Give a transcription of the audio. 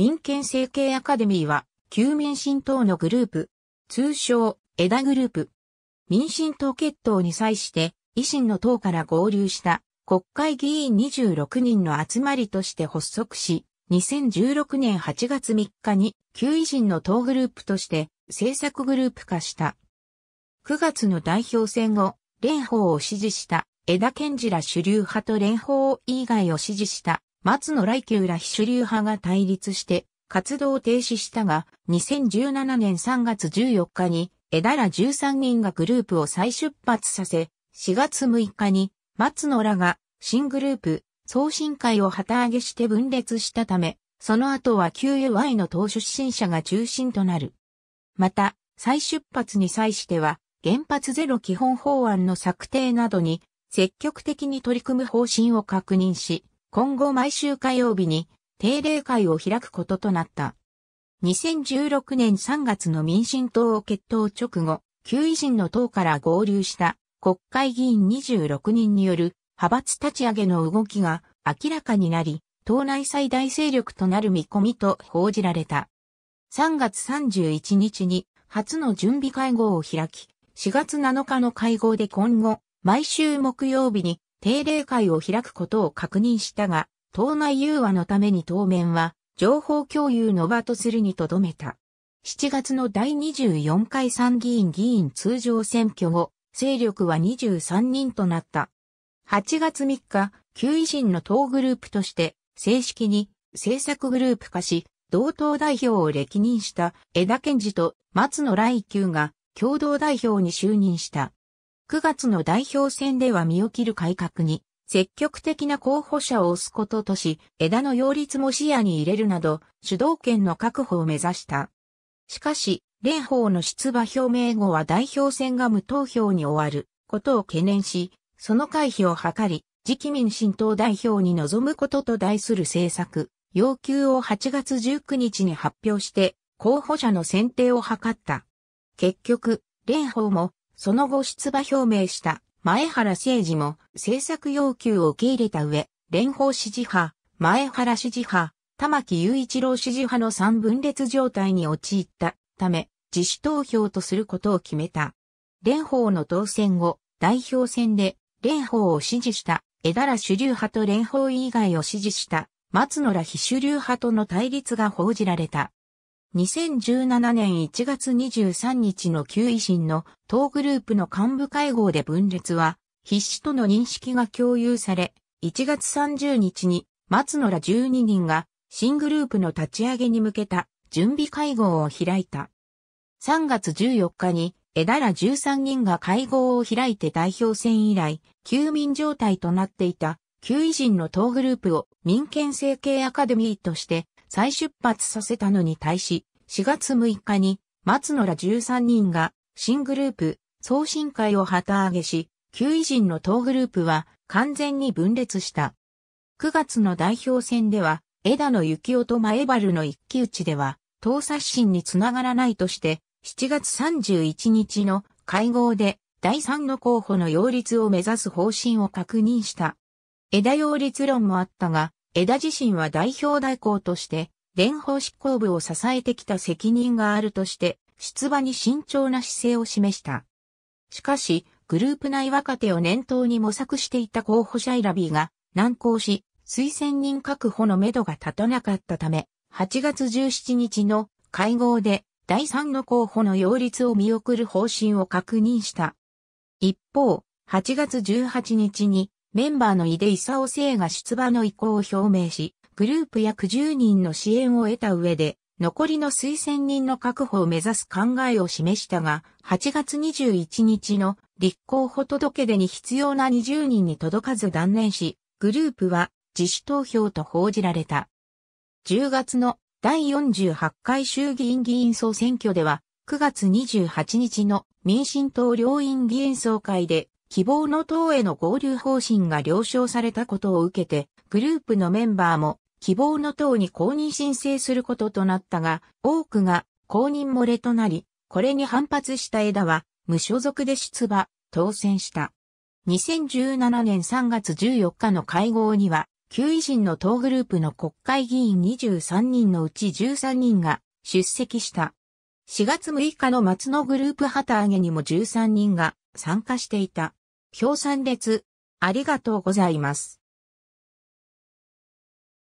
民権政経アカデミーは、旧民進党のグループ、通称、枝グループ。民進党決闘に際して、維新の党から合流した国会議員26人の集まりとして発足し、2016年8月3日に旧維新の党グループとして政策グループ化した。9月の代表選後、連邦を支持した枝健次ら主流派と連邦以外を支持した松野来久ら非主流派が対立して活動を停止したが、2017年3月14日に、枝ら13人がグループを再出発させ、4月6日に、松野らが新グループ、送信会を旗揚げして分裂したため、その後は QUY の党出身者が中心となる。また、再出発に際しては、原発ゼロ基本法案の策定などに積極的に取り組む方針を確認し、今後毎週火曜日に定例会を開くこととなった。2016年3月の民進党を決闘直後、旧維新の党から合流した国会議員26人による派閥立ち上げの動きが明らかになり、党内最大勢力となる見込みと報じられた。3月31日に初の準備会合を開き、4月7日の会合で今後、毎週木曜日に定例会を開くことを確認したが、党内融和のために当面は、情報共有の場とするにとどめた。7月の第24回参議院議員通常選挙後、勢力は23人となった。8月3日、旧維新の党グループとして、正式に政策グループ化し、同党代表を歴任した江田健二と松野来久が共同代表に就任した。9月の代表選では身を切る改革に、積極的な候補者を推すこととし、枝の擁立も視野に入れるなど、主導権の確保を目指した。しかし、蓮舫の出馬表明後は代表選が無投票に終わることを懸念し、その回避を図り、次期民進党代表に臨むことと題する政策、要求を8月19日に発表して、候補者の選定を図った。結局、蓮舫もその後出馬表明した前原誠二も政策要求を受け入れた上、連邦支持派、前原支持派、玉木雄一郎支持派の三分裂状態に陥ったため、自主投票とすることを決めた。連邦の当選後、代表選で連邦を支持した枝良主流派と連邦以外を支持した松野ら非主流派との対立が報じられた。2017年1月23日の旧維新の党グループの幹部会合で分裂は必死との認識が共有され、1月30日に松野ら12人が新グループの立ち上げに向けた準備会合を開いた。3月14日に枝ら13人が会合を開いて代表選以来、休眠状態となっていた旧維新の党グループを民権政経アカデミーとして再出発させたのに対し、4月6日に松野ら13人が新グループ送信会を旗揚げし、旧位人の党グループは完全に分裂した。9月の代表選では、枝野幸男と前原の一騎打ちでは、党刷新につながらないとして、7月31日の会合で第3の候補の擁立を目指す方針を確認した。枝擁立論もあったが、枝自身は代表代行として、連邦執行部を支えてきた責任があるとして、出馬に慎重な姿勢を示した。しかし、グループ内若手を念頭に模索していた候補者選びが難航し、推薦人確保のめどが立たなかったため、8月17日の会合で第3の候補の擁立を見送る方針を確認した。一方、8月18日にメンバーの井出勲生が出馬の意向を表明し、グループ約10人の支援を得た上で、残りの推薦人の確保を目指す考えを示したが、8月21日の立候補届出に必要な20人に届かず断念し、グループは自主投票と報じられた。10月の第48回衆議院議員総選挙では、9月28日の民進党両院議員総会で希望の党への合流方針が了承されたことを受けて、グループのメンバーも希望の党に公認申請することとなったが、多くが公認漏れとなり、これに反発した枝は無所属で出馬、当選した。2017年3月14日の会合には、旧維新の党グループの国会議員23人のうち13人が出席した。4月6日の松野グループ旗揚げにも13人が参加していた。票参列、ありがとうございます。